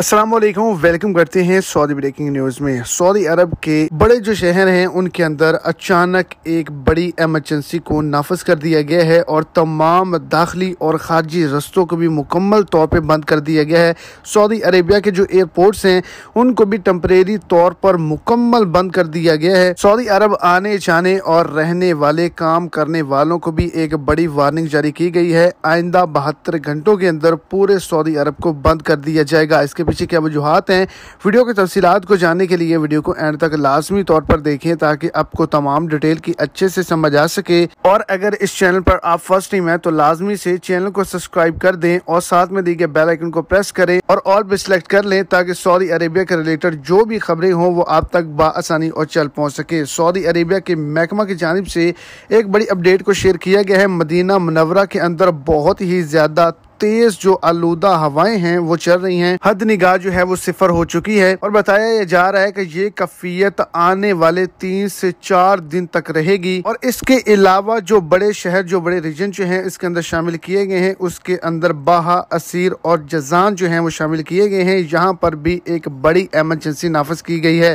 Aslam welcome करते हैं Saudi breaking news में सऊदी अरब के बड़े जो शहर हैं उनके अंदर अचानक एक बड़ी एमरजेंसी को नाफज कर दिया गया है और तमाम दाखिली और खारजी रस्तों को भी मुकम्मल तौर पर बंद कर दिया गया है सऊदी अरेबिया के जो एयरपोर्ट्स हैं उनको भी टम्परेरी तौर पर मुकम्मल बंद कर दिया गया है सऊदी अरब आने जाने और रहने वाले काम करने वालों को भी एक बड़ी वार्निंग जारी की गई है आइंदा बहत्तर घंटों के अंदर पूरे सऊदी अरब को बंद कर दिया जाएगा इसके पीछे क्या वजूहत हैं वीडियो के तफसीत को जानने के लिए वीडियो को एंड तक लाजमी तौर पर देखें ताकि आपको तमाम डिटेल की अच्छे से समझ आ सके और अगर इस चैनल पर आप फर्स्ट टाइम है तो लाजमी से चैनल को सब्सक्राइब कर दें और साथ में दी गए बेलाइकन को प्रेस करें और ऑल भी सिलेक्ट कर लें ताकि सऊदी अरेबिया के रिलेटेड जो भी खबरें हों वो आप तक बसानी और चल पहुँच सके सऊदी अरेबिया के महकमा की जानब से एक बड़ी अपडेट को शेयर किया गया है मदीना मनवरा के अंदर बहुत ही ज़्यादा तेज जो आलूदा हवाएं हैं वो चल रही हैं हद निगाह जो है वो सिफर हो चुकी है और बताया जा रहा है कि ये कफियत आने वाले तीन से चार दिन तक रहेगी और इसके अलावा जो बड़े शहर जो बड़े रीजन जो है इसके अंदर शामिल किए गए हैं उसके अंदर बाहा असीर और जजान जो है वो शामिल किए गए हैं यहाँ पर भी एक बड़ी एमरजेंसी नाफज की गई है